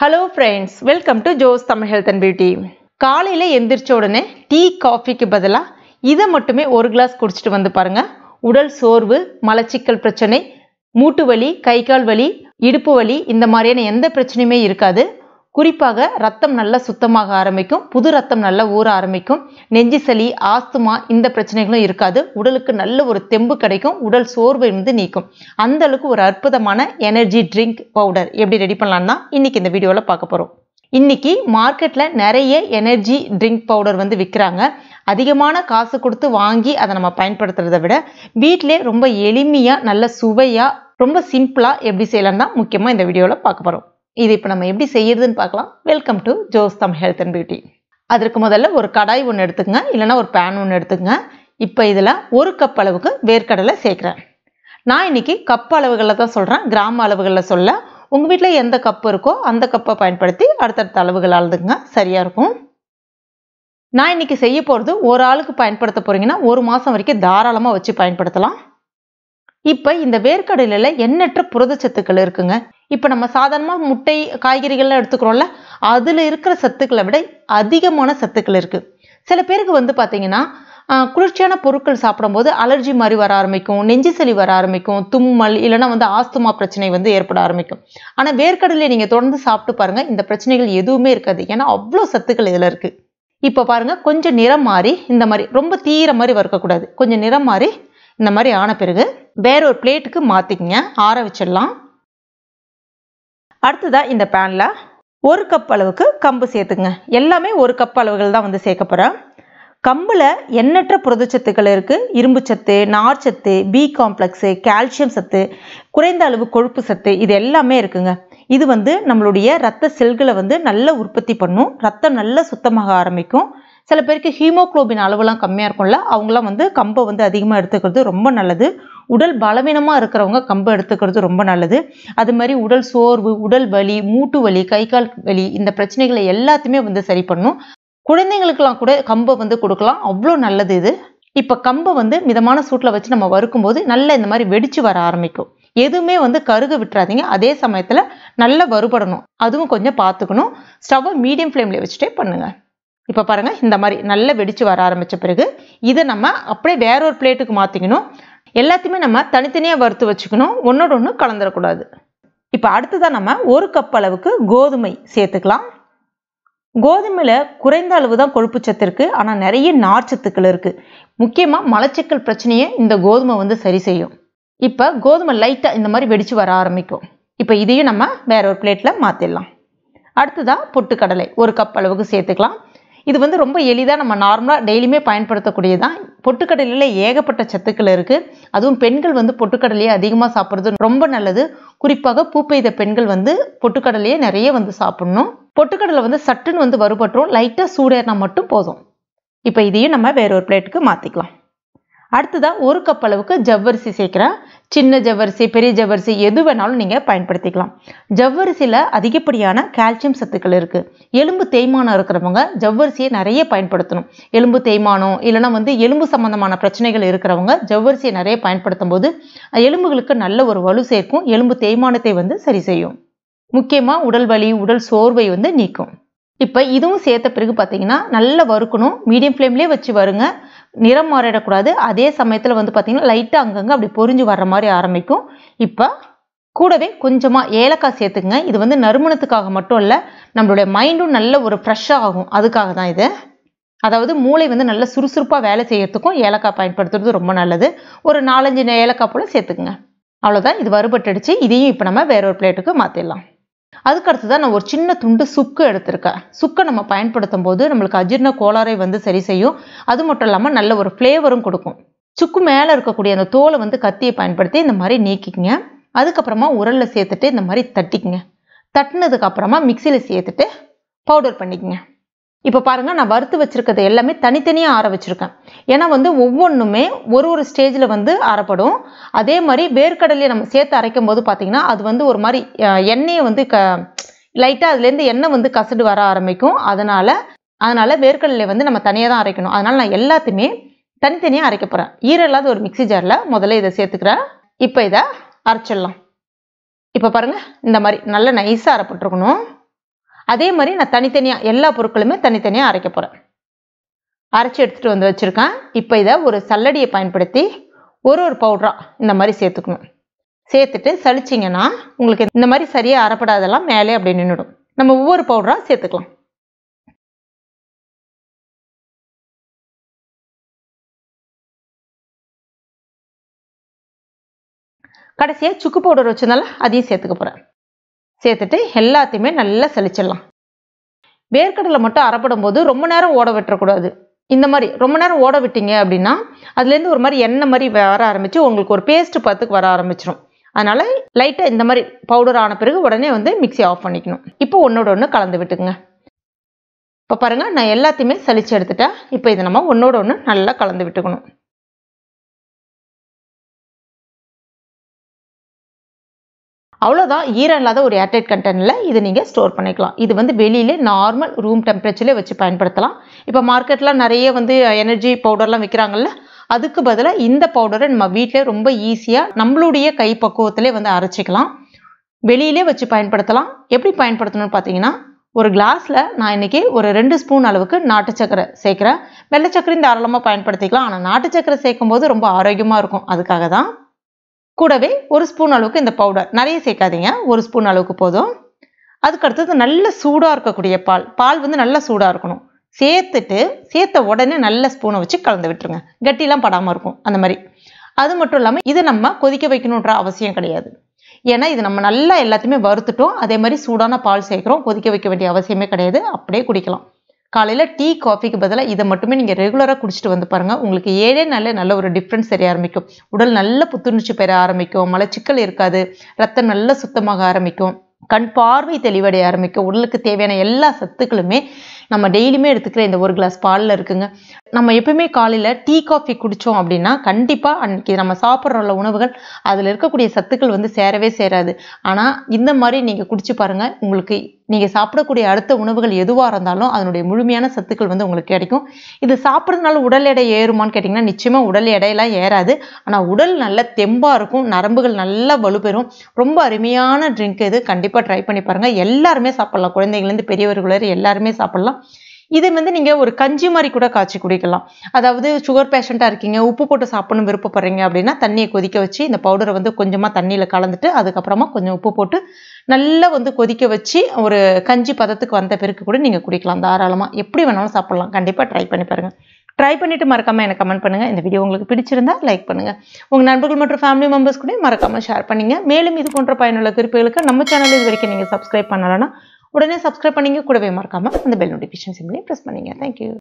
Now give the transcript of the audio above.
hello friends welcome to Jos Tamil health and beauty காலையில் எந்திரிச்ச உடனே டீ காஃபிக்கு பதிலாக இதை மட்டுமே ஒரு கிளாஸ் குடிச்சிட்டு வந்து பாருங்கள் உடல் சோர்வு மலச்சிக்கல் பிரச்சனை மூட்டு வலி கை கால் வலி இடுப்பு வலி இந்த மாதிரியான எந்த பிரச்சனையுமே இருக்காது குறிப்பாக ரத்தம் நல்லா சுத்தமாக ஆரம்பிக்கும் புது ரத்தம் நல்லா ஊற ஆரம்பிக்கும் நெஞ்சு சளி ஆஸ்துமா இந்த பிரச்சனைகளும் இருக்காது உடலுக்கு நல்ல ஒரு தெம்பு கிடைக்கும் உடல் சோர்வு இருந்து நீக்கும் அந்த அளவுக்கு ஒரு அற்புதமான எனர்ஜி ட்ரிங்க் பவுடர் எப்படி ரெடி பண்ணலாம்னா இன்னைக்கு இந்த வீடியோவில் பார்க்க போகிறோம் இன்னைக்கு மார்க்கெட்டில் நிறைய எனர்ஜி ட்ரிங்க் பவுடர் வந்து விற்கிறாங்க அதிகமான காசு கொடுத்து வாங்கி அதை நம்ம பயன்படுத்துறத விட வீட்டிலே ரொம்ப எளிமையாக நல்ல சுவையாக ரொம்ப சிம்பிளாக எப்படி தான் முக்கியமாக இந்த வீடியோவில் பார்க்க போகிறோம் இது இப்போ நம்ம எப்படி செய்யறதுன்னு பார்க்கலாம் welcome to Jos Tamil health and beauty அதற்கு முதல்ல ஒரு கடாய் ஒன்று எடுத்துங்க இல்லைனா ஒரு பேன் ஒன்று எடுத்துக்கங்க இப்போ இதில் ஒரு கப் அளவுக்கு வேர்க்கடலை சேர்க்குறேன் நான் இன்றைக்கி கப் அளவுகளில் தான் சொல்கிறேன் கிராம அளவுகளில் சொல்ல உங்கள் வீட்டில் எந்த கப்பு இருக்கோ அந்த கப்பை பயன்படுத்தி அடுத்தடுத்த அளவுகள் அழுதுங்க சரியாக இருக்கும் நான் இன்றைக்கி செய்ய போகிறது ஒரு ஆளுக்கு பயன்படுத்த போகிறீங்கன்னா ஒரு மாதம் வரைக்கும் தாராளமாக வச்சு பயன்படுத்தலாம் இப்போ இந்த வேர்க்கடலையில் எண்ணற்ற புரதச்சத்துக்கள் இருக்குங்க இப்போ நம்ம சாதாரணமாக முட்டை காய்கறிகள்லாம் எடுத்துக்கிறோம்ல அதில் இருக்கிற சத்துக்களை விட அதிகமான சத்துக்கள் இருக்குது சில பேருக்கு வந்து பார்த்திங்கன்னா குளிர்ச்சியான பொருட்கள் சாப்பிடும்போது அலர்ஜி மாதிரி வர ஆரம்பிக்கும் நெஞ்சு சளி வர ஆரம்பிக்கும் தும்மல் இல்லைன்னா வந்து ஆஸ்துமா பிரச்சனை வந்து ஏற்பட ஆரம்பிக்கும் ஆனால் வேர்க்கடலை நீங்கள் தொடர்ந்து சாப்பிட்டு பாருங்கள் இந்த பிரச்சனைகள் எதுவுமே இருக்காது ஏன்னா அவ்வளோ சத்துக்கள் இதில் இருக்குது இப்போ பாருங்கள் கொஞ்சம் நிறம் மாறி இந்த மாதிரி ரொம்ப தீர மாதிரி வறுக்கக்கூடாது கொஞ்சம் நிறம் மாறி இந்த மாதிரி ஆன பிறகு வேற ஒரு பிளேட்டுக்கு மாற்றிக்கிங்க ஆற வச்சிடலாம் அடுத்ததாக இந்த பேனில் ஒரு கப் அளவுக்கு கம்பு சேர்த்துங்க எல்லாமே ஒரு கப் அளவுகள் தான் வந்து சேர்க்க போகிறேன் கம்பில் எண்ணற்ற புரதச்சத்துக்கள் இருக்குது இரும்பு சத்து நார்ச்சத்து பி காம்ப்ளெக்ஸு கால்சியம் சத்து குறைந்த அளவு கொழுப்பு சத்து இது எல்லாமே இருக்குங்க இது வந்து நம்மளுடைய ரத்த செல்களை வந்து நல்லா உற்பத்தி பண்ணும் ரத்தம் நல்லா சுத்தமாக ஆரம்பிக்கும் சில பேருக்கு ஹீமோக்ளோபின் அளவுலாம் கம்மியாக இருக்கும்ல அவங்களாம் வந்து கம்பை வந்து அதிகமாக எடுத்துக்கிறது ரொம்ப நல்லது உடல் பலவீனமாக இருக்கிறவங்க கம்பை எடுத்துக்கிறது ரொம்ப நல்லது அது மாதிரி உடல் சோர்வு உடல் வலி மூட்டு வலி கை கால் வலி இந்த பிரச்சனைகளை எல்லாத்தையுமே வந்து சரி பண்ணும் குழந்தைங்களுக்கெல்லாம் கூட கம்பை வந்து கொடுக்கலாம் அவ்வளோ நல்லது இது இப்போ கம்பை வந்து மிதமான சூட்டில் வச்சு நம்ம வறுக்கும்போது நல்லா இந்த மாதிரி வெடிச்சு வர ஆரம்பிக்கும் எதுவுமே வந்து கருக விட்டுறாதீங்க அதே சமயத்தில் நல்லா வறுபடணும் அதுவும் கொஞ்சம் பார்த்துக்கணும் ஸ்டவ்வை மீடியம் ஃப்ளேமில் வச்சுட்டே பண்ணுங்கள் இப்போ பாருங்கள் இந்த மாதிரி நல்லா வெடித்து வர ஆரம்பித்த பிறகு இதை நம்ம அப்படியே வேற ஒரு பிளேட்டுக்கு மாற்றிக்கணும் எல்லாத்தையுமே நம்ம தனித்தனியாக வறுத்து வச்சுக்கணும் ஒன்றோட ஒன்று கலந்துடக்கூடாது இப்போ அடுத்ததாக நம்ம ஒரு கப் அளவுக்கு கோதுமை சேர்த்துக்கலாம் கோதுமையில் குறைந்த அளவு தான் கொழுப்பு சத்து இருக்குது ஆனால் நிறைய நார்ச்சத்துக்கள் இருக்குது முக்கியமாக மலச்சிக்கல் பிரச்சனையை இந்த கோதுமை வந்து சரி செய்யும் இப்போ கோதுமை லைட்டாக இந்த மாதிரி வெடித்து வர ஆரம்பிக்கும் இப்போ இதையும் நம்ம வேற ஒரு பிளேட்டில் மாற்றிடலாம் அடுத்ததாக பொட்டுக்கடலை ஒரு கப் அளவுக்கு சேர்த்துக்கலாம் இது வந்து ரொம்ப எளிதாக நம்ம நார்மலாக டெய்லியுமே பயன்படுத்தக்கூடியதான் பொட்டுக்கடலையில் ஏகப்பட்ட சத்துக்கள் இருக்குது அதுவும் பெண்கள் வந்து பொட்டுக்கடலையை அதிகமாக சாப்பிட்றது ரொம்ப நல்லது குறிப்பாக பூப்பெய்த பெண்கள் வந்து பொட்டுக்கடலையே நிறைய வந்து சாப்பிட்ணும் பொட்டுக்கடலை வந்து சட்டுன்னு வந்து வருபட்டுரும் லைட்டாக சூடேறினா மட்டும் போதும் இப்போ இதையும் நம்ம வேறொரு பிளேட்டுக்கு மாற்றிக்கலாம் அடுத்ததாக ஒரு கப் அளவுக்கு ஜவ்வரிசி சேர்க்குறேன் சின்ன ஜவ்வரிசி பெரிய ஜவ்வரிசி எது வேணாலும் நீங்கள் பயன்படுத்திக்கலாம் ஜவ்வரிசியில் அதிகப்படியான கால்சியம் சத்துக்கள் இருக்குது எலும்பு தேய்மானம் இருக்கிறவங்க ஜவ்வரிசியை நிறைய பயன்படுத்தணும் எலும்பு தேய்மானம் இல்லைனா வந்து எலும்பு சம்மந்தமான பிரச்சனைகள் இருக்கிறவங்க ஜவ்வரிசியை நிறைய பயன்படுத்தும் போது எலும்புகளுக்கு நல்ல ஒரு வலு சேர்க்கும் எலும்பு தேய்மானத்தை வந்து சரி செய்யும் முக்கியமாக உடல் வலி உடல் சோர்வை வந்து நீக்கும் இப்போ இதுவும் சேர்த்த பிறகு பார்த்தீங்கன்னா நல்லா வறுக்கணும் மீடியம் ஃப்ளேம்லேயே வச்சு வருங்க நிறம் மாறிடக்கூடாது அதே சமயத்தில் வந்து பார்த்திங்கன்னா லைட்டாக அங்கங்கே அப்படி பொறிஞ்சு வர்ற மாதிரி ஆரம்பிக்கும் இப்போ கூடவே கொஞ்சமாக ஏலக்காய் சேர்த்துக்குங்க இது வந்து நறுமணத்துக்காக மட்டும் இல்லை நம்மளுடைய மைண்டும் நல்ல ஒரு ஃப்ரெஷ்ஷாக ஆகும் அதுக்காக தான் இது அதாவது மூளை வந்து நல்ல சுறுசுறுப்பாக வேலை செய்யறதுக்கும் ஏலக்காய் பயன்படுத்துறது ரொம்ப நல்லது ஒரு நாலஞ்சு ஏலக்காய் போல் சேர்த்துக்குங்க அவ்வளோதான் இது வறுபட்டுடுச்சு இதையும் இப்போ நம்ம வேற ஒரு பிளேட்டுக்கு மாற்றிடலாம் அதுக்கு அடுத்து தான் நான் ஒரு சின்ன துண்டு சுக்கு எடுத்திருக்கேன் சுக்கை நம்ம பயன்படுத்தும் போது நம்மளுக்கு அஜீர்ண கோளாறை வந்து சரி செய்யும் அது மட்டும் இல்லாமல் நல்ல ஒரு ஃப்ளேவரும் கொடுக்கும் சுக்கு மேலே இருக்கக்கூடிய அந்த தோலை வந்து கத்தியை பயன்படுத்தி இந்த மாதிரி நீக்கிக்கங்க அதுக்கப்புறமா உரலில் சேர்த்துட்டு இந்த மாதிரி தட்டிக்குங்க தட்டினதுக்கப்புறமா மிக்சியில் சேர்த்துட்டு பவுடர் பண்ணிக்கங்க இப்போ பாருங்கள் நான் வறுத்து வச்சுருக்கிறது எல்லாமே தனித்தனியாக ஆற வச்சுருக்கேன் ஏன்னா வந்து ஒவ்வொன்றுமே ஒரு ஒரு ஸ்டேஜில் வந்து அறப்படும் அதே மாதிரி வேர்க்கடலையை நம்ம சேர்த்து அரைக்கும் போது பார்த்திங்கன்னா அது வந்து ஒரு மாதிரி எண்ணெயை வந்து க லைட்டாக அதுலேருந்து எண்ணெய் வந்து கசடு வர ஆரம்பிக்கும் அதனால் அதனால் வேர்க்கடலையை வந்து நம்ம தனியாக தான் அரைக்கணும் அதனால் நான் எல்லாத்தையுமே தனித்தனியாக அரைக்க போகிறேன் ஈரம் இல்லாத ஒரு மிக்சி ஜாரில் முதல்ல இதை சேர்த்துக்கிறேன் இப்போ இதை அரைச்சிடலாம் இப்போ பாருங்கள் இந்த மாதிரி நல்லா நைஸாக அரைப்பட்டுருக்கணும் அதே மாதிரி நான் தனித்தனியாக எல்லா பொருட்களுமே தனித்தனியாக அரைக்க போகிறேன் அரைச்சி எடுத்துகிட்டு வந்து வச்சுருக்கேன் இப்போ இதை ஒரு சல்லடியை பயன்படுத்தி ஒரு ஒரு பவுட்ராக இந்த மாதிரி சேர்த்துக்கணும் சேர்த்துட்டு சளிச்சிங்கன்னா உங்களுக்கு இந்த மாதிரி சரியாக அரைப்படாதெல்லாம் மேலே அப்படி நின்றுடும் நம்ம ஒவ்வொரு பவுடராக சேர்த்துக்கலாம் கடைசியாக சுக்கு பவுடர் வச்சிருந்தால அதையும் சேர்த்துக்க போகிறேன் சேர்த்துட்டு எல்லாத்தையுமே நல்லா செழிச்சிடலாம் வேர்க்கடலை மட்டும் அறப்படும் போது ரொம்ப நேரம் ஓட விட்டுறக்கூடாது இந்த மாதிரி ரொம்ப நேரம் ஓட விட்டீங்க அப்படின்னா அதுலேருந்து ஒரு மாதிரி எண்ணெய் மாதிரி வர ஆரம்பித்து உங்களுக்கு ஒரு பேஸ்ட்டு பார்த்துக்கு வர ஆரம்பிச்சிடும் அதனால் லைட்டாக இந்த மாதிரி பவுடர் ஆன பிறகு உடனே வந்து மிக்சி ஆஃப் பண்ணிக்கணும் இப்போ ஒன்றோட ஒன்று கலந்து விட்டுக்குங்க இப்போ பாருங்கள் நான் எல்லாத்தையுமே சளிச்சு எடுத்துட்டேன் இப்போ இதை நம்ம ஒன்றோட ஒன்று நல்லா கலந்து விட்டுக்கணும் அவ்வளோதான் ஈரம் இல்லாத ஒரு ஏர்டைட் கண்டெய்னரில் இது நீங்கள் ஸ்டோர் பண்ணிக்கலாம் இது வந்து வெளியிலே நார்மல் ரூம் டெம்பரேச்சர்லேயே வச்சு பயன்படுத்தலாம் இப்போ மார்க்கெட்டில் நிறைய வந்து எனர்ஜி பவுடர்லாம் விற்கிறாங்கல்ல அதுக்கு பதிலாக இந்த பவுடரை நம்ம வீட்டிலே ரொம்ப ஈஸியாக நம்மளுடைய கைப்பக்குவத்திலே வந்து அரைச்சிக்கலாம் வெளியிலே வச்சு பயன்படுத்தலாம் எப்படி பயன்படுத்தணும்னு பார்த்தீங்கன்னா ஒரு கிளாஸில் நான் இன்றைக்கி ஒரு ரெண்டு ஸ்பூன் அளவுக்கு நாட்டு சக்கரை சேர்க்குறேன் வெள்ளை சக்கரையும் தாராளமாக பயன்படுத்திக்கலாம் ஆனால் நாட்டு சக்கரை சேர்க்கும் போது ரொம்ப ஆரோக்கியமாக இருக்கும் அதுக்காக தான் கூடவே ஒரு ஸ்பூன் அளவுக்கு இந்த பவுடர் நிறைய சேர்க்காதீங்க ஒரு ஸ்பூன் அளவுக்கு போதும் அதுக்கு அடுத்தது நல்ல சூடாக இருக்கக்கூடிய பால் பால் வந்து நல்லா சூடாக இருக்கணும் சேர்த்துட்டு சேர்த்த உடனே நல்ல ஸ்பூனை வச்சு கலந்து விட்டுருங்க கட்டிலாம் படாமல் இருக்கும் அந்த மாதிரி அது மட்டும் இல்லாமல் இதை நம்ம கொதிக்க வைக்கணுன்ற அவசியம் கிடையாது ஏன்னா இது நம்ம நல்லா எல்லாத்தையுமே வறுத்துட்டோம் அதே மாதிரி சூடான பால் சேர்க்குறோம் கொதிக்க வைக்க வேண்டிய அவசியமே கிடையாது அப்படியே குடிக்கலாம் காலையில் டீ காஃபிக்கு பதிலாக இதை மட்டுமே நீங்கள் ரெகுலராக குடிச்சிட்டு வந்து பாருங்கள் உங்களுக்கு ஏழே நாளில் நல்ல ஒரு டிஃப்ரென்ஸ் தெரிய ஆரம்பிக்கும் உடல் நல்ல புத்துணர்ச்சி பெற ஆரம்பிக்கும் மலச்சிக்கல் இருக்காது ரத்தம் நல்ல சுத்தமாக ஆரம்பிக்கும் கண் பார்வை தெளிவடைய ஆரம்பிக்கும் உடலுக்கு தேவையான எல்லா சத்துக்களுமே நம்ம டெய்லியுமே எடுத்துக்கிற இந்த ஒரு கிளாஸ் பாலில் இருக்குங்க நம்ம எப்பயுமே காலையில் டீ காஃபி குடித்தோம் அப்படின்னா கண்டிப்பாக அன்றைக்கி நம்ம சாப்பிட்ற உள்ள உணவுகள் அதில் இருக்கக்கூடிய சத்துக்கள் வந்து சேரவே சேராது ஆனால் இந்த மாதிரி நீங்கள் குடிச்சு பாருங்கள் உங்களுக்கு நீங்கள் சாப்பிடக்கூடிய அடுத்த உணவுகள் எதுவாக இருந்தாலும் அதனுடைய முழுமையான சத்துக்கள் வந்து உங்களுக்கு கிடைக்கும் இது சாப்பிட்றதுனால உடல் எடை ஏறுமான்னு கேட்டிங்கன்னா நிச்சயமாக உடல் எடையெல்லாம் ஏறாது ஆனால் உடல் நல்ல தெம்பாக இருக்கும் நரம்புகள் நல்லா வலுப்பெறும் ரொம்ப அருமையான ட்ரிங்க் இது கண்டிப்பாக ட்ரை பண்ணி பாருங்கள் எல்லாருமே சாப்பிட்லாம் குழந்தைங்கள்லேருந்து பெரியவர்கள் எல்லாருமே சாப்பிட்லாம் இது வந்து நீங்கள் ஒரு கஞ்சி மாதிரி கூட காய்ச்சி குடிக்கலாம் அதாவது சுகர் பேஷண்ட்டாக இருக்கீங்க உப்பு போட்டு சாப்பிடணும் விருப்பப்படுறீங்க அப்படின்னா தண்ணியை கொதிக்க வச்சு இந்த பவுடரை வந்து கொஞ்சமாக தண்ணியில் கலந்துட்டு அதுக்கப்புறமா கொஞ்சம் உப்பு போட்டு நல்லா வந்து கொதிக்க வச்சு ஒரு கஞ்சி பதத்துக்கு வந்த பிறகு கூட நீங்கள் குடிக்கலாம் தாராளமாக எப்படி வேணாலும் சாப்பிட்லாம் கண்டிப்பாக ட்ரை பண்ணி பாருங்கள் ட்ரை பண்ணிவிட்டு மறக்காமல் எனக்கு கமெண்ட் பண்ணுங்கள் இந்த வீடியோ உங்களுக்கு பிடிச்சிருந்தா லைக் பண்ணுங்கள் உங்கள் நண்பர்கள் மற்றும் ஃபேமிலி மெம்பர்ஸ் கூட மறக்காமல் ஷேர் பண்ணுங்கள் மேலும் இது போன்ற பயனுள்ள குறிப்புகளுக்கு நம்ம சேனல் இது வரைக்கும் நீங்கள் சப்ஸ்கிரைப் பண்ணலைன்னா உடனே சப்ஸ்கிரைப் பண்ணிங்க கூடவே மறக்காமல் அந்த பெல் நோட்டிஃபிகேஷன் சிம்லையும் ப்ரெஸ் பண்ணிங்க தேங்க்யூ